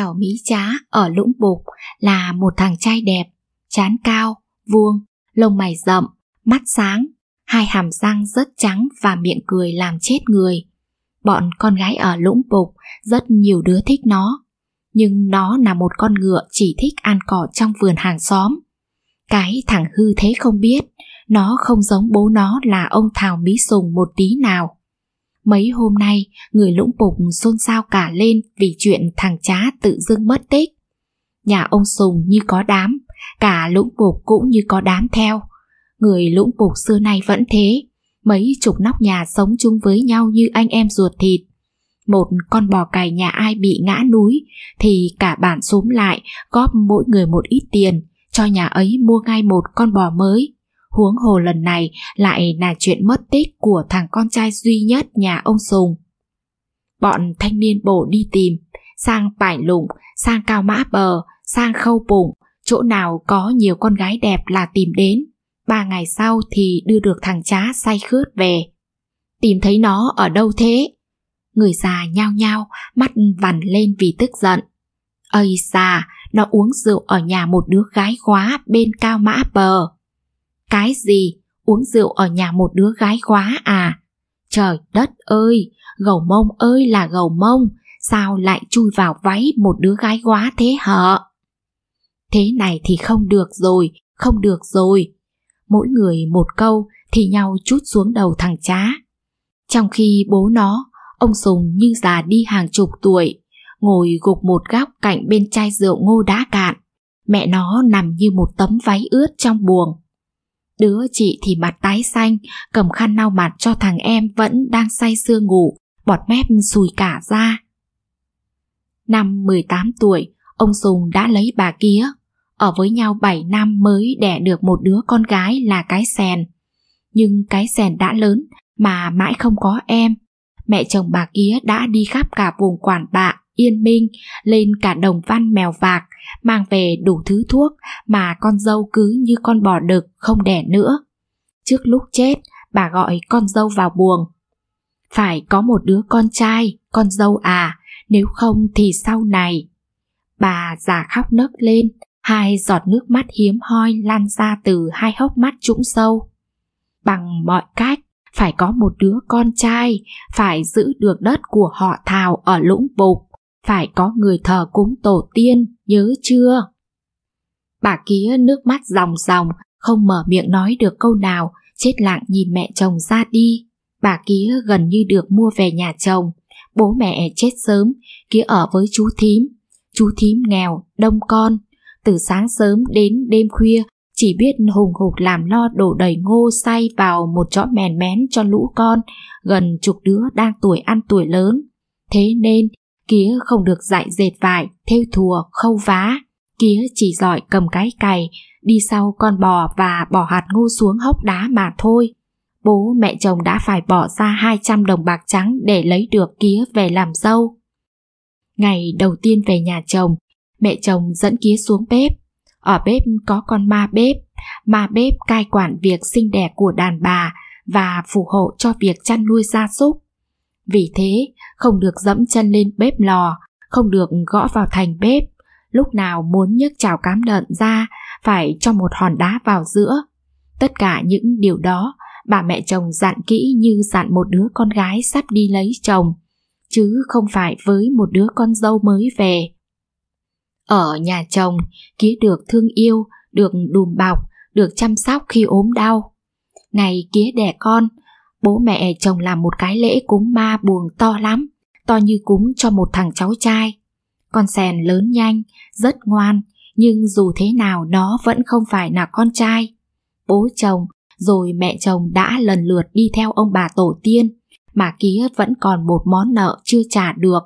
Thảo Mỹ Trá ở Lũng Bục là một thằng trai đẹp, chán cao, vuông, lông mày rậm, mắt sáng, hai hàm răng rất trắng và miệng cười làm chết người. Bọn con gái ở Lũng Bục rất nhiều đứa thích nó, nhưng nó là một con ngựa chỉ thích ăn cỏ trong vườn hàng xóm. Cái thằng hư thế không biết, nó không giống bố nó là ông Thảo Mỹ Sùng một tí nào. Mấy hôm nay, người lũng bục xôn xao cả lên vì chuyện thằng chá tự dưng mất tích. Nhà ông Sùng như có đám, cả lũng bục cũng như có đám theo. Người lũng bục xưa nay vẫn thế, mấy chục nóc nhà sống chung với nhau như anh em ruột thịt. Một con bò cày nhà ai bị ngã núi thì cả bản xúm lại góp mỗi người một ít tiền cho nhà ấy mua ngay một con bò mới. Huống hồ lần này lại là chuyện mất tích của thằng con trai duy nhất nhà ông Sùng. Bọn thanh niên bổ đi tìm, sang Bải Lụng, sang Cao Mã Bờ, sang Khâu Bụng, chỗ nào có nhiều con gái đẹp là tìm đến. Ba ngày sau thì đưa được thằng trá say khướt về. Tìm thấy nó ở đâu thế? Người già nhao nhao, mắt vằn lên vì tức giận. Ây xa, nó uống rượu ở nhà một đứa gái khóa bên cao mã bờ. Cái gì? Uống rượu ở nhà một đứa gái quá à? Trời đất ơi, gầu mông ơi là gầu mông, sao lại chui vào váy một đứa gái quá thế hợ? Thế này thì không được rồi, không được rồi. Mỗi người một câu thì nhau chút xuống đầu thằng chá. Trong khi bố nó, ông Sùng như già đi hàng chục tuổi, ngồi gục một góc cạnh bên chai rượu ngô đã cạn. Mẹ nó nằm như một tấm váy ướt trong buồng. Đứa chị thì mặt tái xanh, cầm khăn lau mặt cho thằng em vẫn đang say sưa ngủ, bọt mép sùi cả ra. Năm 18 tuổi, ông Sùng đã lấy bà kia, Ở với nhau 7 năm mới đẻ được một đứa con gái là cái sèn. Nhưng cái sèn đã lớn mà mãi không có em. Mẹ chồng bà kia đã đi khắp cả vùng quản bạ, yên minh lên cả đồng văn mèo vạc mang về đủ thứ thuốc mà con dâu cứ như con bò đực không đẻ nữa trước lúc chết bà gọi con dâu vào buồng phải có một đứa con trai con dâu à nếu không thì sau này bà già khóc nấc lên hai giọt nước mắt hiếm hoi lan ra từ hai hốc mắt trũng sâu bằng mọi cách phải có một đứa con trai phải giữ được đất của họ thào ở lũng bục phải có người thờ cúng tổ tiên, nhớ chưa? Bà kia nước mắt ròng ròng, không mở miệng nói được câu nào, chết lặng nhìn mẹ chồng ra đi. Bà kia gần như được mua về nhà chồng, bố mẹ chết sớm, kia ở với chú thím. Chú thím nghèo, đông con, từ sáng sớm đến đêm khuya chỉ biết hùng hục làm lo đổ đầy ngô say vào một chõ mèn mén cho lũ con, gần chục đứa đang tuổi ăn tuổi lớn. Thế nên kia không được dạy dệt vải, thêu thùa, khâu vá. kia chỉ giỏi cầm cái cày, đi sau con bò và bỏ hạt ngô xuống hốc đá mà thôi. Bố mẹ chồng đã phải bỏ ra 200 đồng bạc trắng để lấy được kia về làm dâu. Ngày đầu tiên về nhà chồng, mẹ chồng dẫn kia xuống bếp. Ở bếp có con ma bếp, ma bếp cai quản việc sinh đẻ của đàn bà và phù hộ cho việc chăn nuôi gia súc. Vì thế, không được dẫm chân lên bếp lò, không được gõ vào thành bếp, lúc nào muốn nhấc chảo cám lợn ra phải cho một hòn đá vào giữa. Tất cả những điều đó bà mẹ chồng dặn kỹ như dặn một đứa con gái sắp đi lấy chồng, chứ không phải với một đứa con dâu mới về. Ở nhà chồng, ký được thương yêu, được đùm bọc, được chăm sóc khi ốm đau. Ngày kía đẻ con, Bố mẹ chồng làm một cái lễ cúng ma buồng to lắm, to như cúng cho một thằng cháu trai. Con sèn lớn nhanh, rất ngoan, nhưng dù thế nào nó vẫn không phải là con trai. Bố chồng rồi mẹ chồng đã lần lượt đi theo ông bà tổ tiên, mà kia vẫn còn một món nợ chưa trả được.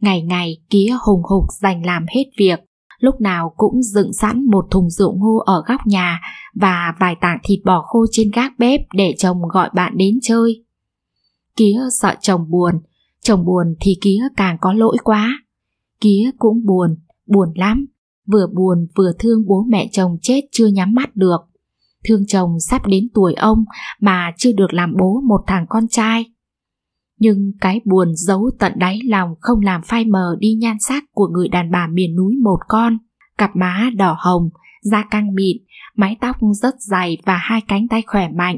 Ngày ngày kia hùng hục dành làm hết việc, lúc nào cũng dựng sẵn một thùng rượu ngô ở góc nhà và vài tảng thịt bò khô trên gác bếp để chồng gọi bạn đến chơi. Kía sợ chồng buồn, chồng buồn thì Kía càng có lỗi quá. Kía cũng buồn, buồn lắm, vừa buồn vừa thương bố mẹ chồng chết chưa nhắm mắt được. Thương chồng sắp đến tuổi ông mà chưa được làm bố một thằng con trai nhưng cái buồn giấu tận đáy lòng không làm phai mờ đi nhan sắc của người đàn bà miền núi một con. Cặp má đỏ hồng, da căng mịn, mái tóc rất dày và hai cánh tay khỏe mạnh.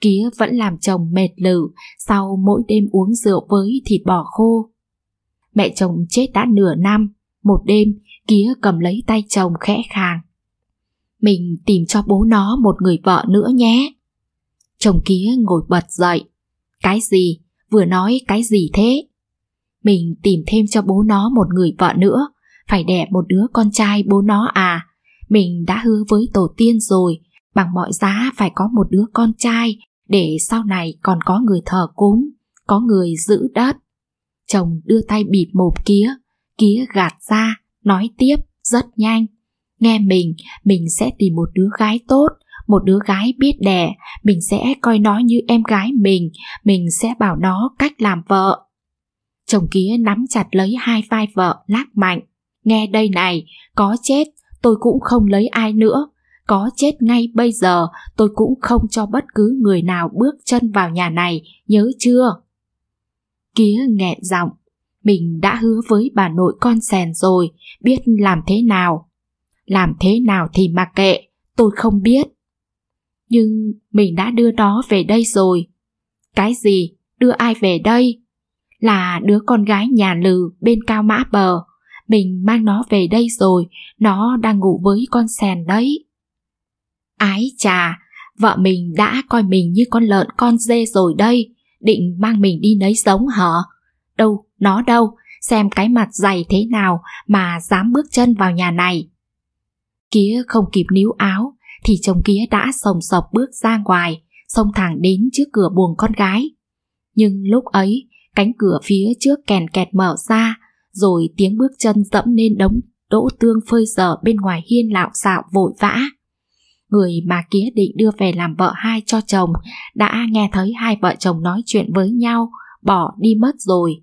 Kía vẫn làm chồng mệt lử sau mỗi đêm uống rượu với thịt bò khô. Mẹ chồng chết đã nửa năm, một đêm Kía cầm lấy tay chồng khẽ khàng. Mình tìm cho bố nó một người vợ nữa nhé. Chồng Kía ngồi bật dậy. Cái gì? vừa nói cái gì thế? Mình tìm thêm cho bố nó một người vợ nữa, phải đẻ một đứa con trai bố nó à. Mình đã hứa với tổ tiên rồi, bằng mọi giá phải có một đứa con trai để sau này còn có người thờ cúng, có người giữ đất. Chồng đưa tay bịt mồm kia, kia gạt ra, nói tiếp rất nhanh. Nghe mình, mình sẽ tìm một đứa gái tốt, một đứa gái biết đẻ mình sẽ coi nó như em gái mình mình sẽ bảo nó cách làm vợ chồng kia nắm chặt lấy hai vai vợ lác mạnh nghe đây này có chết tôi cũng không lấy ai nữa có chết ngay bây giờ tôi cũng không cho bất cứ người nào bước chân vào nhà này nhớ chưa kia nghẹn giọng mình đã hứa với bà nội con sèn rồi biết làm thế nào làm thế nào thì mặc kệ tôi không biết nhưng mình đã đưa nó về đây rồi. Cái gì? Đưa ai về đây? Là đứa con gái nhà lừ bên cao mã bờ. Mình mang nó về đây rồi, nó đang ngủ với con sèn đấy. Ái chà, vợ mình đã coi mình như con lợn con dê rồi đây, định mang mình đi lấy giống hả? Đâu, nó đâu, xem cái mặt dày thế nào mà dám bước chân vào nhà này. kia không kịp níu áo, thì chồng kia đã sồng sọc bước ra ngoài, xông thẳng đến trước cửa buồng con gái. Nhưng lúc ấy, cánh cửa phía trước kèn kẹt mở ra, rồi tiếng bước chân dẫm lên đống đỗ tương phơi dở bên ngoài hiên lạo xạo vội vã. Người mà kia định đưa về làm vợ hai cho chồng đã nghe thấy hai vợ chồng nói chuyện với nhau, bỏ đi mất rồi.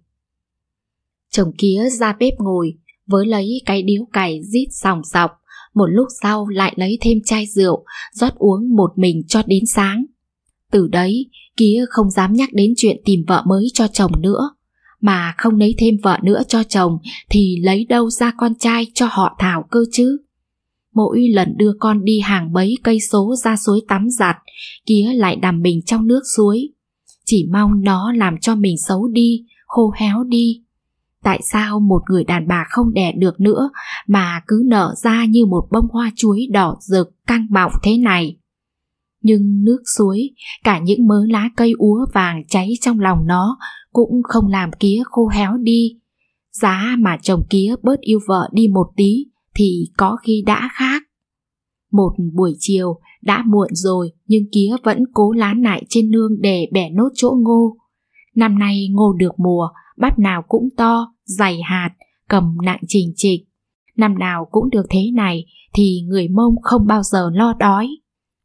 Chồng kia ra bếp ngồi, với lấy cái điếu cày rít sòng sọc, một lúc sau lại lấy thêm chai rượu, rót uống một mình cho đến sáng. Từ đấy, Ký không dám nhắc đến chuyện tìm vợ mới cho chồng nữa, mà không lấy thêm vợ nữa cho chồng thì lấy đâu ra con trai cho họ Thảo cơ chứ. Mỗi lần đưa con đi hàng mấy cây số ra suối tắm giặt, Kía lại đằm mình trong nước suối. Chỉ mong nó làm cho mình xấu đi, khô héo đi tại sao một người đàn bà không đẻ được nữa mà cứ nở ra như một bông hoa chuối đỏ rực căng bọng thế này. Nhưng nước suối, cả những mớ lá cây úa vàng cháy trong lòng nó cũng không làm kía khô héo đi. Giá mà chồng kía bớt yêu vợ đi một tí thì có khi đã khác. Một buổi chiều, đã muộn rồi nhưng kía vẫn cố lá nại trên nương để bẻ nốt chỗ ngô. Năm nay ngô được mùa, bắp nào cũng to, dày hạt, cầm nặng trình trịch. Năm nào cũng được thế này thì người mông không bao giờ lo đói.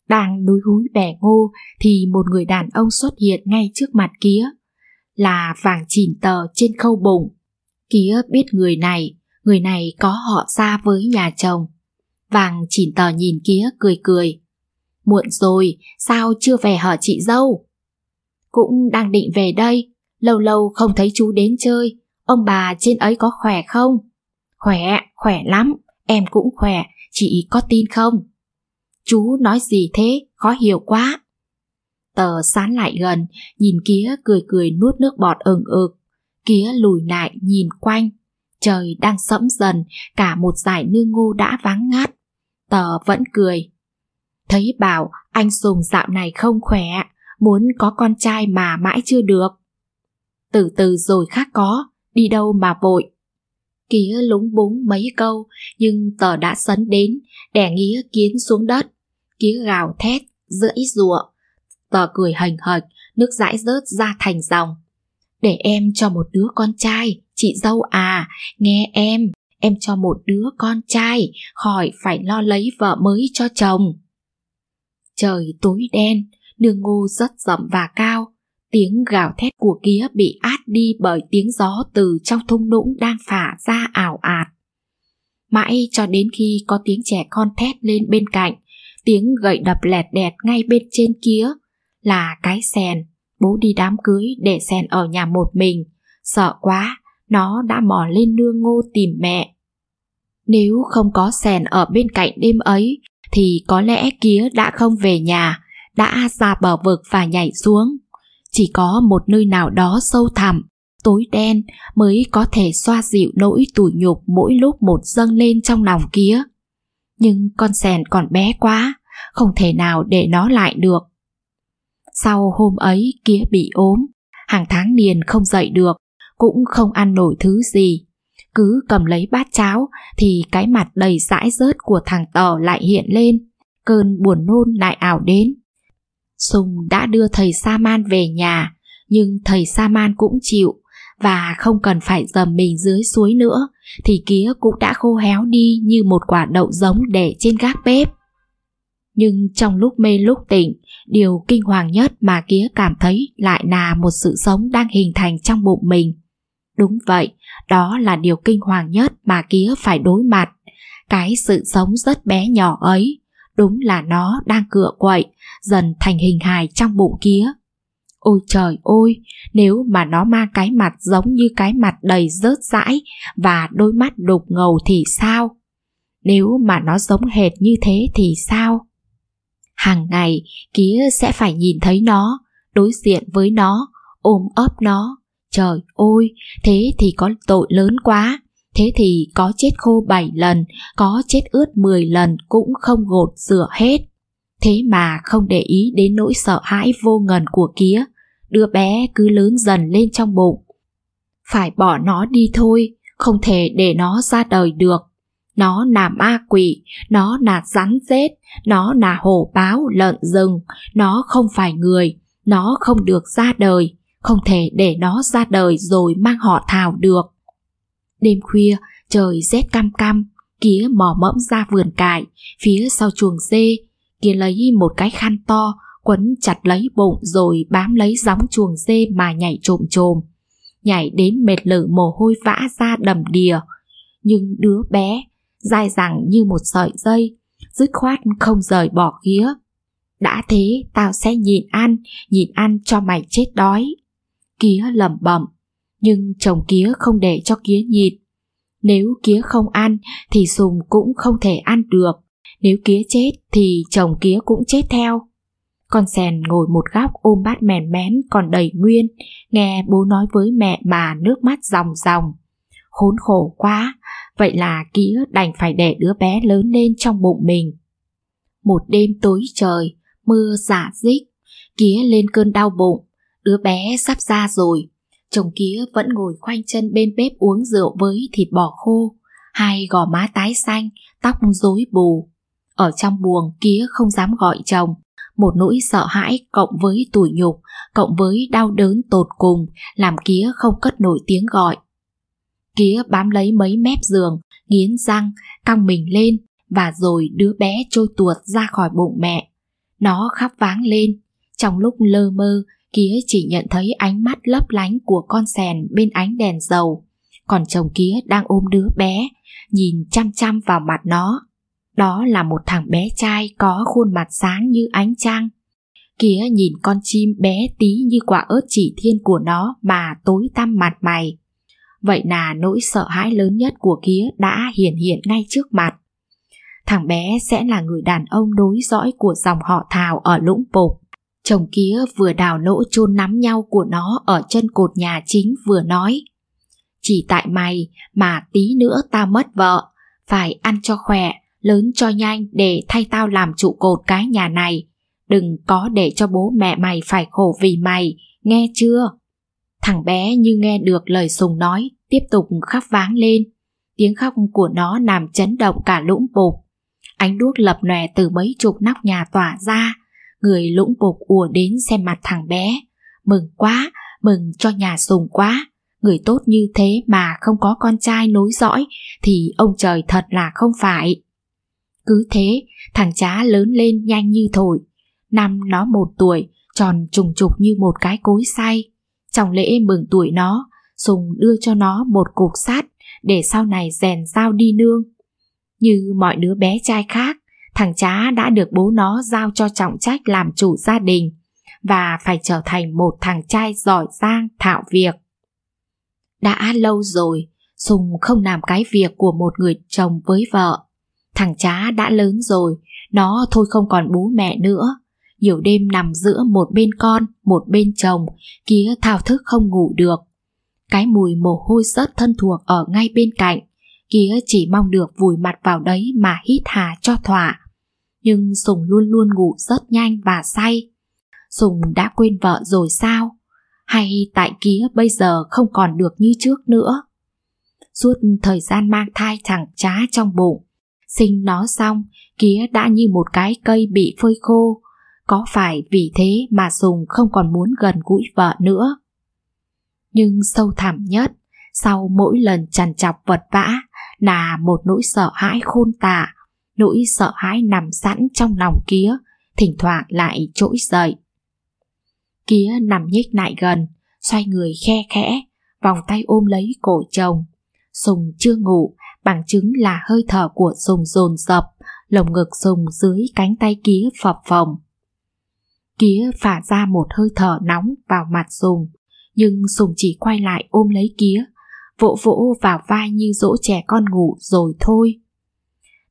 Đang núi húi bẻ ngô thì một người đàn ông xuất hiện ngay trước mặt kia Là vàng chỉn tờ trên khâu bụng. kia biết người này, người này có họ xa với nhà chồng. Vàng chỉn tờ nhìn kia cười cười. Muộn rồi, sao chưa về hở chị dâu? Cũng đang định về đây, lâu lâu không thấy chú đến chơi, Ông bà trên ấy có khỏe không? Khỏe, khỏe lắm, em cũng khỏe, chị có tin không? Chú nói gì thế, khó hiểu quá. Tờ sán lại gần, nhìn kia cười cười nuốt nước bọt ừng ực. Kia lùi lại nhìn quanh. Trời đang sẫm dần, cả một dải nương ngô đã vắng ngắt. Tờ vẫn cười. Thấy bảo anh Sùng dạo này không khỏe, muốn có con trai mà mãi chưa được. Từ từ rồi khác có, đi đâu mà vội. Kía lúng búng mấy câu, nhưng tờ đã sấn đến, đẻ nghĩa kiến xuống đất. Kía gào thét, giữa ít rùa. Tờ cười hành hạch, nước dãi rớt ra thành dòng. Để em cho một đứa con trai, chị dâu à, nghe em, em cho một đứa con trai, khỏi phải lo lấy vợ mới cho chồng. Trời tối đen, đường ngô rất rậm và cao, tiếng gào thét của kia bị át đi bởi tiếng gió từ trong thung lũng đang phả ra ảo ạt. Mãi cho đến khi có tiếng trẻ con thét lên bên cạnh, tiếng gậy đập lẹt đẹt ngay bên trên kia là cái sèn. Bố đi đám cưới để sèn ở nhà một mình, sợ quá, nó đã mò lên nương ngô tìm mẹ. Nếu không có sèn ở bên cạnh đêm ấy, thì có lẽ kia đã không về nhà, đã ra bờ vực và nhảy xuống chỉ có một nơi nào đó sâu thẳm, tối đen mới có thể xoa dịu nỗi tủi nhục mỗi lúc một dâng lên trong lòng kia. Nhưng con sèn còn bé quá, không thể nào để nó lại được. Sau hôm ấy kia bị ốm, hàng tháng liền không dậy được, cũng không ăn nổi thứ gì. Cứ cầm lấy bát cháo thì cái mặt đầy dãi rớt của thằng tò lại hiện lên, cơn buồn nôn lại ảo đến. Sùng đã đưa thầy Sa Man về nhà, nhưng thầy Sa Man cũng chịu và không cần phải dầm mình dưới suối nữa thì kía cũng đã khô héo đi như một quả đậu giống để trên gác bếp. Nhưng trong lúc mê lúc tỉnh, điều kinh hoàng nhất mà kía cảm thấy lại là một sự sống đang hình thành trong bụng mình. Đúng vậy, đó là điều kinh hoàng nhất mà kía phải đối mặt. Cái sự sống rất bé nhỏ ấy, đúng là nó đang cựa quậy, dần thành hình hài trong bụng kia. Ôi trời ơi, nếu mà nó mang cái mặt giống như cái mặt đầy rớt rãi và đôi mắt đục ngầu thì sao? Nếu mà nó giống hệt như thế thì sao? Hàng ngày, kia sẽ phải nhìn thấy nó, đối diện với nó, ôm ấp nó. Trời ơi, thế thì có tội lớn quá. Thế thì có chết khô 7 lần, có chết ướt 10 lần cũng không gột rửa hết. Thế mà không để ý đến nỗi sợ hãi vô ngần của kia, đứa bé cứ lớn dần lên trong bụng. Phải bỏ nó đi thôi, không thể để nó ra đời được. Nó là ma quỷ, nó là rắn rết, nó là hổ báo, lợn rừng, nó không phải người, nó không được ra đời, không thể để nó ra đời rồi mang họ thảo được. Đêm khuya, trời rét cam cam, Kía mò mẫm ra vườn cải, phía sau chuồng dê kia lấy một cái khăn to quấn chặt lấy bụng rồi bám lấy gióng chuồng dê mà nhảy trộm trồm nhảy đến mệt lử mồ hôi vã ra đầm đìa nhưng đứa bé dai dẳng như một sợi dây dứt khoát không rời bỏ ghía đã thế tao sẽ nhịn ăn nhịn ăn cho mày chết đói kía lẩm bẩm nhưng chồng kía không để cho kía nhịn nếu kía không ăn thì sùng cũng không thể ăn được nếu Kía chết thì chồng Kía cũng chết theo. Con sèn ngồi một góc ôm bát mèn mén còn đầy nguyên, nghe bố nói với mẹ mà nước mắt ròng ròng. Khốn khổ quá, vậy là Kía đành phải để đứa bé lớn lên trong bụng mình. Một đêm tối trời, mưa giả dích, Kía lên cơn đau bụng, đứa bé sắp ra rồi. Chồng Kía vẫn ngồi khoanh chân bên bếp uống rượu với thịt bò khô, hai gò má tái xanh, tóc rối bù ở trong buồng kia không dám gọi chồng một nỗi sợ hãi cộng với tủi nhục cộng với đau đớn tột cùng làm kía không cất nổi tiếng gọi kía bám lấy mấy mép giường nghiến răng căng mình lên và rồi đứa bé trôi tuột ra khỏi bụng mẹ nó khóc váng lên trong lúc lơ mơ kía chỉ nhận thấy ánh mắt lấp lánh của con sèn bên ánh đèn dầu còn chồng kía đang ôm đứa bé nhìn chăm chăm vào mặt nó đó là một thằng bé trai có khuôn mặt sáng như ánh trăng. kia nhìn con chim bé tí như quả ớt chỉ thiên của nó mà tối tăm mặt mày. Vậy là nỗi sợ hãi lớn nhất của kia đã hiển hiện ngay trước mặt. Thằng bé sẽ là người đàn ông đối dõi của dòng họ thào ở Lũng Phục. Chồng kia vừa đào lỗ chôn nắm nhau của nó ở chân cột nhà chính vừa nói. Chỉ tại mày mà tí nữa ta mất vợ, phải ăn cho khỏe, lớn cho nhanh để thay tao làm trụ cột cái nhà này. Đừng có để cho bố mẹ mày phải khổ vì mày, nghe chưa? Thằng bé như nghe được lời Sùng nói, tiếp tục khóc váng lên. Tiếng khóc của nó làm chấn động cả lũng bột. Ánh đuốc lập nòe từ mấy chục nóc nhà tỏa ra, người lũng bột ùa đến xem mặt thằng bé. Mừng quá, mừng cho nhà Sùng quá. Người tốt như thế mà không có con trai nối dõi thì ông trời thật là không phải. Cứ thế, thằng chá lớn lên nhanh như thổi. Năm nó một tuổi, tròn trùng trục như một cái cối say. Trong lễ mừng tuổi nó, Sùng đưa cho nó một cục sắt để sau này rèn dao đi nương. Như mọi đứa bé trai khác, thằng chá đã được bố nó giao cho trọng trách làm chủ gia đình và phải trở thành một thằng trai giỏi giang thạo việc. Đã lâu rồi, Sùng không làm cái việc của một người chồng với vợ. Thằng chá đã lớn rồi, nó thôi không còn bố mẹ nữa. Nhiều đêm nằm giữa một bên con, một bên chồng, kia thao thức không ngủ được. Cái mùi mồ hôi rất thân thuộc ở ngay bên cạnh, kia chỉ mong được vùi mặt vào đấy mà hít hà cho thỏa. Nhưng Sùng luôn luôn ngủ rất nhanh và say. Sùng đã quên vợ rồi sao? Hay tại kia bây giờ không còn được như trước nữa? Suốt thời gian mang thai thằng trá trong bụng, Sinh nó xong, kía đã như một cái cây bị phơi khô. Có phải vì thế mà Sùng không còn muốn gần gũi vợ nữa? Nhưng sâu thẳm nhất, sau mỗi lần trằn chọc vật vã là một nỗi sợ hãi khôn tả, nỗi sợ hãi nằm sẵn trong lòng kía, thỉnh thoảng lại trỗi dậy. Kía nằm nhích lại gần, xoay người khe khẽ, vòng tay ôm lấy cổ chồng. Sùng chưa ngủ bằng chứng là hơi thở của Sùng dồn dập, lồng ngực Sùng dưới cánh tay Kía phập phồng. Kía phả ra một hơi thở nóng vào mặt Sùng, nhưng Sùng chỉ quay lại ôm lấy Kía, vỗ vỗ vào vai như dỗ trẻ con ngủ rồi thôi.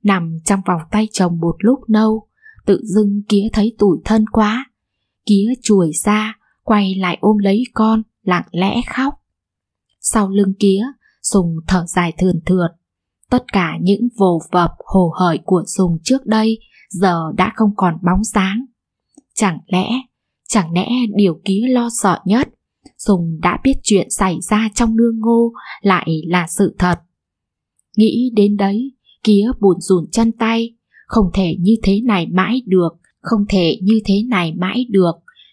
Nằm trong vòng tay chồng một lúc nâu tự dưng Kía thấy tủi thân quá. Kía chuồi ra, quay lại ôm lấy con, lặng lẽ khóc. Sau lưng Kía, Sùng thở dài thườn thượt, tất cả những vồ vập hồ hởi của Dùng trước đây giờ đã không còn bóng sáng. Chẳng lẽ, chẳng lẽ điều ký lo sợ nhất, Dùng đã biết chuyện xảy ra trong nương ngô lại là sự thật. Nghĩ đến đấy, Kía buồn rùn chân tay, không thể như thế này mãi được, không thể như thế này mãi được,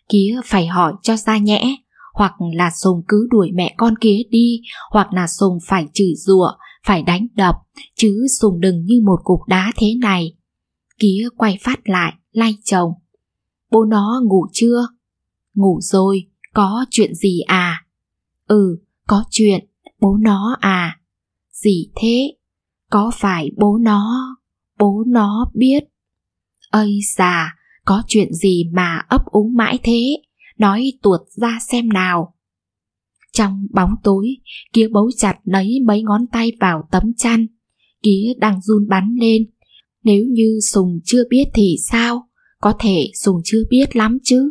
Kía phải hỏi cho ra nhẽ, hoặc là Sùng cứ đuổi mẹ con Kía đi, hoặc là Sùng phải chửi rủa phải đánh đập, chứ dùng đừng như một cục đá thế này. Kía quay phát lại, lay chồng. Bố nó ngủ chưa? Ngủ rồi, có chuyện gì à? Ừ, có chuyện, bố nó à? Gì thế? Có phải bố nó, bố nó biết? Ây già, có chuyện gì mà ấp úng mãi thế? Nói tuột ra xem nào trong bóng tối, kia bấu chặt lấy mấy ngón tay vào tấm chăn. kía đang run bắn lên. Nếu như Sùng chưa biết thì sao? Có thể Sùng chưa biết lắm chứ.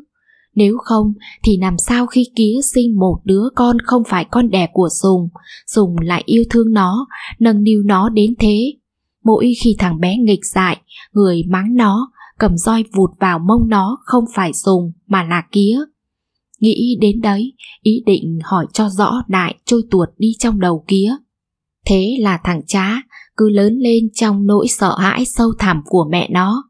Nếu không thì làm sao khi Kía sinh một đứa con không phải con đẻ của Sùng, Sùng lại yêu thương nó, nâng niu nó đến thế. Mỗi khi thằng bé nghịch dại, người mắng nó, cầm roi vụt vào mông nó không phải Sùng mà là Kía. Nghĩ đến đấy, ý định hỏi cho rõ đại trôi tuột đi trong đầu kia. Thế là thằng chá cứ lớn lên trong nỗi sợ hãi sâu thẳm của mẹ nó.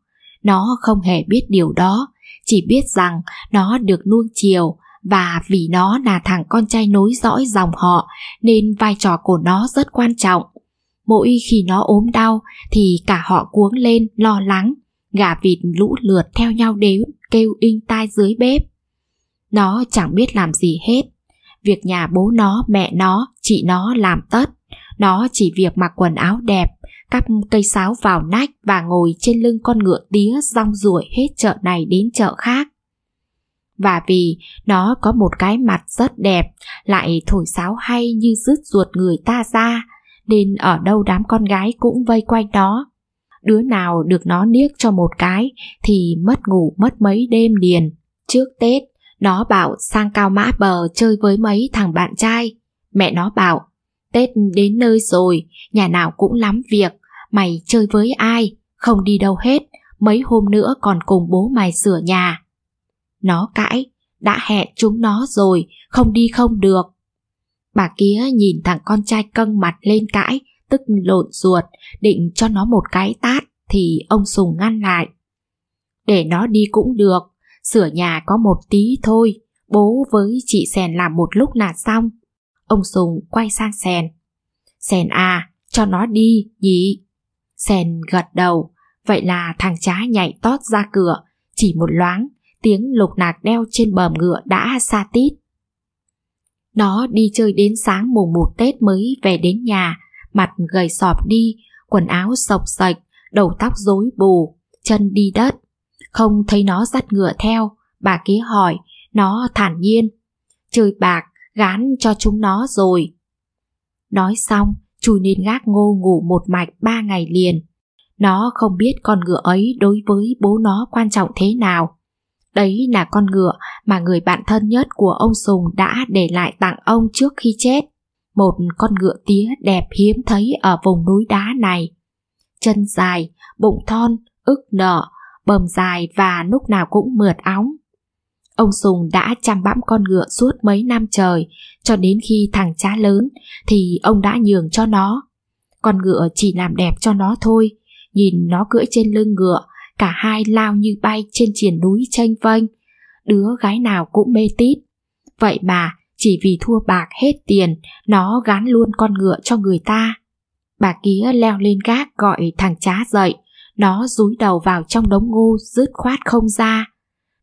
Nó không hề biết điều đó, chỉ biết rằng nó được nuông chiều và vì nó là thằng con trai nối dõi dòng họ nên vai trò của nó rất quan trọng. Mỗi khi nó ốm đau thì cả họ cuống lên lo lắng, gà vịt lũ lượt theo nhau đến kêu in tai dưới bếp. Nó chẳng biết làm gì hết. Việc nhà bố nó, mẹ nó, chị nó làm tất. Nó chỉ việc mặc quần áo đẹp, cắp cây sáo vào nách và ngồi trên lưng con ngựa tía rong ruổi hết chợ này đến chợ khác. Và vì nó có một cái mặt rất đẹp, lại thổi sáo hay như rứt ruột người ta ra, nên ở đâu đám con gái cũng vây quanh nó. Đứa nào được nó niếc cho một cái thì mất ngủ mất mấy đêm liền, trước Tết nó bảo sang Cao Mã Bờ chơi với mấy thằng bạn trai. Mẹ nó bảo, Tết đến nơi rồi, nhà nào cũng lắm việc, mày chơi với ai, không đi đâu hết, mấy hôm nữa còn cùng bố mày sửa nhà. Nó cãi, đã hẹn chúng nó rồi, không đi không được. Bà kia nhìn thằng con trai cân mặt lên cãi, tức lộn ruột, định cho nó một cái tát thì ông Sùng ngăn lại. Để nó đi cũng được, sửa nhà có một tí thôi, bố với chị Sèn làm một lúc là xong. Ông Sùng quay sang Sèn. Sèn à, cho nó đi, nhỉ? Sèn gật đầu, vậy là thằng trá nhảy tót ra cửa, chỉ một loáng, tiếng lục nạc đeo trên bờm ngựa đã xa tít. Nó đi chơi đến sáng mùng một Tết mới về đến nhà, mặt gầy sọp đi, quần áo sọc sạch, đầu tóc rối bù, chân đi đất không thấy nó dắt ngựa theo, bà ký hỏi, nó thản nhiên. Chơi bạc, gán cho chúng nó rồi. Nói xong, chu lên gác ngô ngủ một mạch ba ngày liền. Nó không biết con ngựa ấy đối với bố nó quan trọng thế nào. Đấy là con ngựa mà người bạn thân nhất của ông Sùng đã để lại tặng ông trước khi chết. Một con ngựa tía đẹp hiếm thấy ở vùng núi đá này. Chân dài, bụng thon, ức nở, bầm dài và lúc nào cũng mượt óng. Ông Sùng đã chăm bẵm con ngựa suốt mấy năm trời, cho đến khi thằng cha lớn thì ông đã nhường cho nó. Con ngựa chỉ làm đẹp cho nó thôi, nhìn nó cưỡi trên lưng ngựa, cả hai lao như bay trên triển núi tranh vênh. Đứa gái nào cũng mê tít. Vậy mà, chỉ vì thua bạc hết tiền, nó gán luôn con ngựa cho người ta. Bà Kía leo lên gác gọi thằng chá dậy, nó rúi đầu vào trong đống ngô rứt khoát không ra.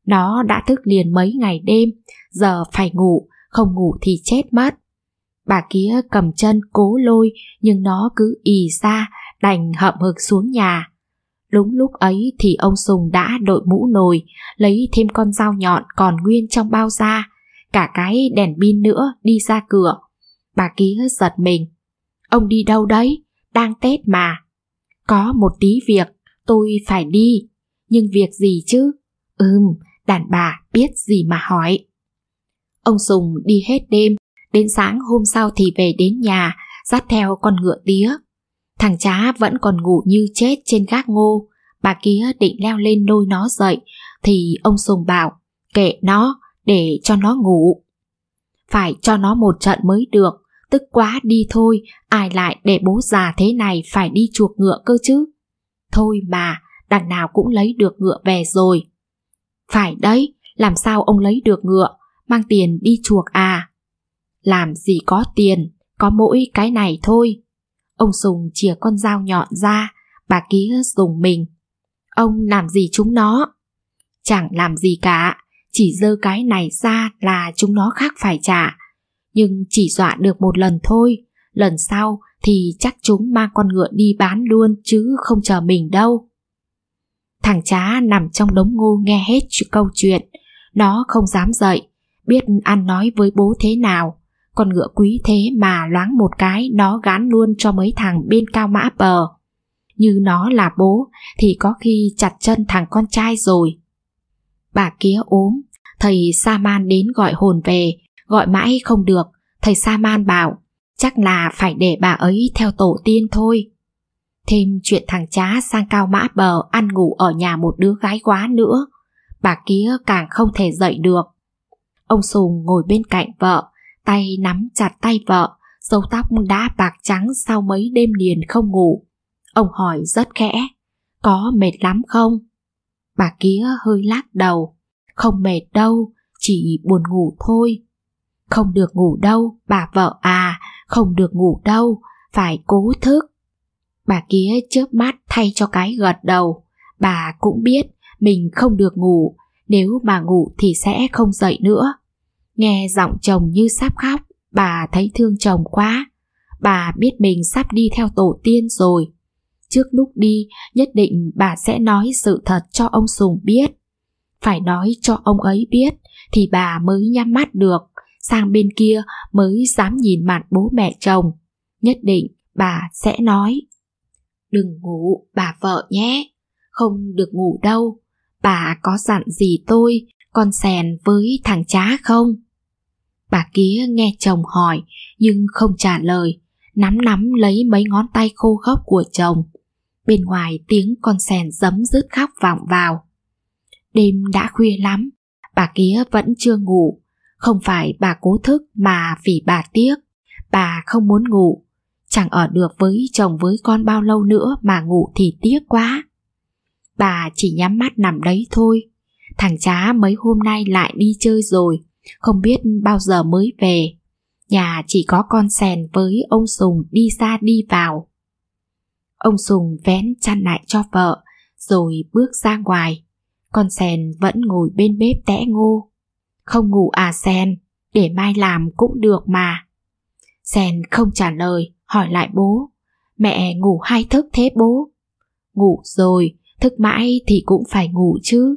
Nó đã thức liền mấy ngày đêm, giờ phải ngủ, không ngủ thì chết mất. Bà kia cầm chân cố lôi nhưng nó cứ ì ra, đành hậm hực xuống nhà. Đúng lúc ấy thì ông Sùng đã đội mũ nồi, lấy thêm con dao nhọn còn nguyên trong bao da, cả cái đèn pin nữa đi ra cửa. Bà kia giật mình. Ông đi đâu đấy? Đang Tết mà. Có một tí việc tôi phải đi. Nhưng việc gì chứ? Ừm, đàn bà biết gì mà hỏi. Ông Sùng đi hết đêm, đến sáng hôm sau thì về đến nhà, dắt theo con ngựa tía. Thằng chá vẫn còn ngủ như chết trên gác ngô, bà kia định leo lên nôi nó dậy, thì ông Sùng bảo, kệ nó, để cho nó ngủ. Phải cho nó một trận mới được, tức quá đi thôi, ai lại để bố già thế này phải đi chuộc ngựa cơ chứ. Thôi mà, đằng nào cũng lấy được ngựa về rồi. Phải đấy, làm sao ông lấy được ngựa, mang tiền đi chuộc à? Làm gì có tiền, có mỗi cái này thôi. Ông Sùng chìa con dao nhọn ra, bà ký dùng mình. Ông làm gì chúng nó? Chẳng làm gì cả, chỉ dơ cái này ra là chúng nó khác phải trả. Nhưng chỉ dọa được một lần thôi, lần sau thì chắc chúng mang con ngựa đi bán luôn chứ không chờ mình đâu. Thằng trá nằm trong đống ngô nghe hết câu chuyện, nó không dám dậy, biết ăn nói với bố thế nào. Con ngựa quý thế mà loáng một cái nó gán luôn cho mấy thằng bên cao mã bờ. Như nó là bố thì có khi chặt chân thằng con trai rồi. Bà kia ốm, thầy Sa Man đến gọi hồn về, gọi mãi không được, thầy Sa Man bảo chắc là phải để bà ấy theo tổ tiên thôi. Thêm chuyện thằng trá sang cao mã bờ ăn ngủ ở nhà một đứa gái quá nữa, bà kia càng không thể dậy được. Ông Sùng ngồi bên cạnh vợ, tay nắm chặt tay vợ, dâu tóc đã bạc trắng sau mấy đêm liền không ngủ. Ông hỏi rất khẽ, có mệt lắm không? Bà kia hơi lắc đầu, không mệt đâu, chỉ buồn ngủ thôi. Không được ngủ đâu, bà vợ à, không được ngủ đâu, phải cố thức. Bà kia chớp mắt thay cho cái gật đầu. Bà cũng biết mình không được ngủ, nếu bà ngủ thì sẽ không dậy nữa. Nghe giọng chồng như sắp khóc, bà thấy thương chồng quá. Bà biết mình sắp đi theo tổ tiên rồi. Trước lúc đi, nhất định bà sẽ nói sự thật cho ông Sùng biết. Phải nói cho ông ấy biết thì bà mới nhắm mắt được sang bên kia mới dám nhìn mặt bố mẹ chồng. Nhất định bà sẽ nói Đừng ngủ bà vợ nhé, không được ngủ đâu. Bà có dặn gì tôi, con sèn với thằng chá không? Bà kia nghe chồng hỏi nhưng không trả lời, nắm nắm lấy mấy ngón tay khô khốc của chồng. Bên ngoài tiếng con sèn giấm rứt khóc vọng vào. Đêm đã khuya lắm, bà kia vẫn chưa ngủ, không phải bà cố thức mà vì bà tiếc, bà không muốn ngủ. Chẳng ở được với chồng với con bao lâu nữa mà ngủ thì tiếc quá. Bà chỉ nhắm mắt nằm đấy thôi. Thằng trá mấy hôm nay lại đi chơi rồi, không biết bao giờ mới về. Nhà chỉ có con sèn với ông Sùng đi ra đi vào. Ông Sùng vén chăn lại cho vợ, rồi bước ra ngoài. Con sèn vẫn ngồi bên bếp tẽ ngô. Không ngủ à Sen, để mai làm cũng được mà. Sen không trả lời, hỏi lại bố. Mẹ ngủ hai thức thế bố? Ngủ rồi, thức mãi thì cũng phải ngủ chứ.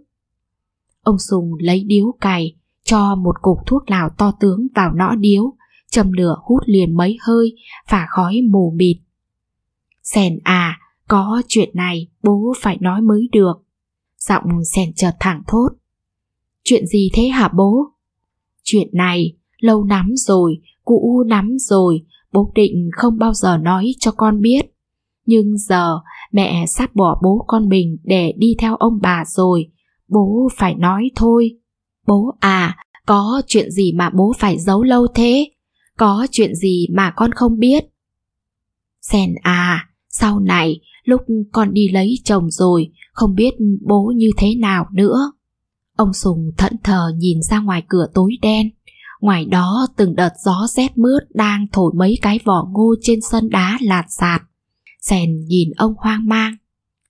Ông Sùng lấy điếu cày, cho một cục thuốc lào to tướng vào nõ điếu, châm lửa hút liền mấy hơi, phả khói mù mịt. Sen à, có chuyện này bố phải nói mới được. Giọng sen chợt thẳng thốt. Chuyện gì thế hả bố? Chuyện này, lâu lắm rồi, cụ u lắm rồi, bố định không bao giờ nói cho con biết. Nhưng giờ mẹ sắp bỏ bố con mình để đi theo ông bà rồi, bố phải nói thôi. Bố à, có chuyện gì mà bố phải giấu lâu thế? Có chuyện gì mà con không biết? Sen à, sau này lúc con đi lấy chồng rồi, không biết bố như thế nào nữa. Ông Sùng thận thờ nhìn ra ngoài cửa tối đen. Ngoài đó từng đợt gió rét mướt đang thổi mấy cái vỏ ngô trên sân đá lạt sạt. Sèn nhìn ông hoang mang.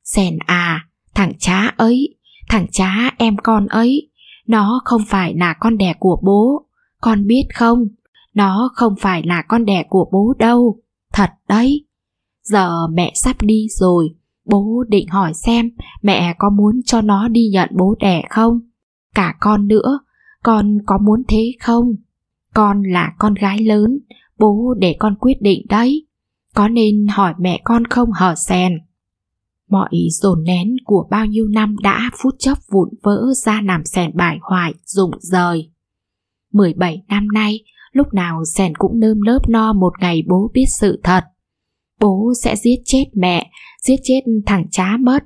Sèn à, thằng chá ấy, thằng chá em con ấy, nó không phải là con đẻ của bố. Con biết không, nó không phải là con đẻ của bố đâu, thật đấy. Giờ mẹ sắp đi rồi, bố định hỏi xem mẹ có muốn cho nó đi nhận bố đẻ không? cả con nữa con có muốn thế không con là con gái lớn bố để con quyết định đấy có nên hỏi mẹ con không hở sen? mọi dồn nén của bao nhiêu năm đã phút chốc vụn vỡ ra nằm sèn bài hoài rụng rời 17 năm nay lúc nào sèn cũng nơm nớp no một ngày bố biết sự thật bố sẽ giết chết mẹ giết chết thằng trá mất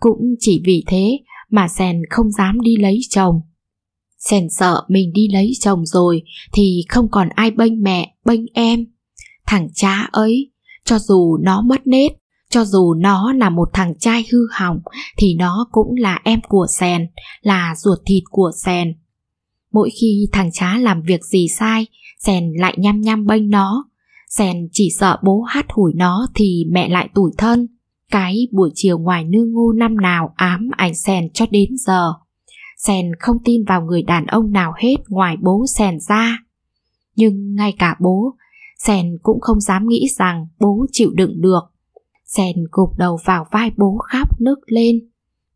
cũng chỉ vì thế mà Sen không dám đi lấy chồng. Sen sợ mình đi lấy chồng rồi thì không còn ai bênh mẹ, bênh em. Thằng cha ấy, cho dù nó mất nết, cho dù nó là một thằng trai hư hỏng thì nó cũng là em của Sen, là ruột thịt của Sen. Mỗi khi thằng chá làm việc gì sai, Sen lại nhăm nhăm bênh nó. Sen chỉ sợ bố hát hủi nó thì mẹ lại tủi thân. Cái buổi chiều ngoài nương ngô năm nào ám ảnh Sen cho đến giờ. Sen không tin vào người đàn ông nào hết ngoài bố Sen ra. Nhưng ngay cả bố, Sen cũng không dám nghĩ rằng bố chịu đựng được. Sen gục đầu vào vai bố khóc nức lên.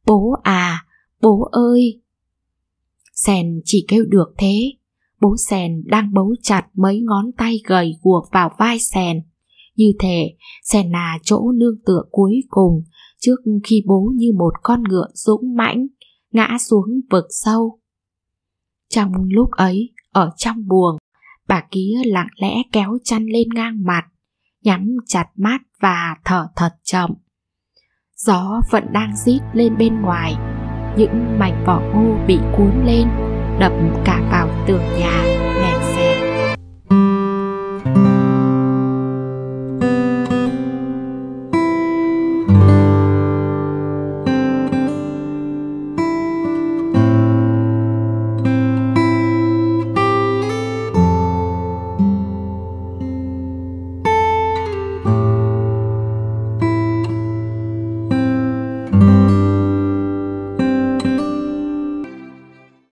Bố à, bố ơi! Sen chỉ kêu được thế. Bố Sen đang bấu chặt mấy ngón tay gầy guộc vào vai Sen. Như thể sẽ là chỗ nương tựa cuối cùng trước khi bố như một con ngựa dũng mãnh ngã xuống vực sâu. Trong lúc ấy, ở trong buồng, bà kia lặng lẽ kéo chăn lên ngang mặt, nhắm chặt mắt và thở thật chậm. Gió vẫn đang rít lên bên ngoài, những mảnh vỏ ngô bị cuốn lên, đập cả vào tường nhà.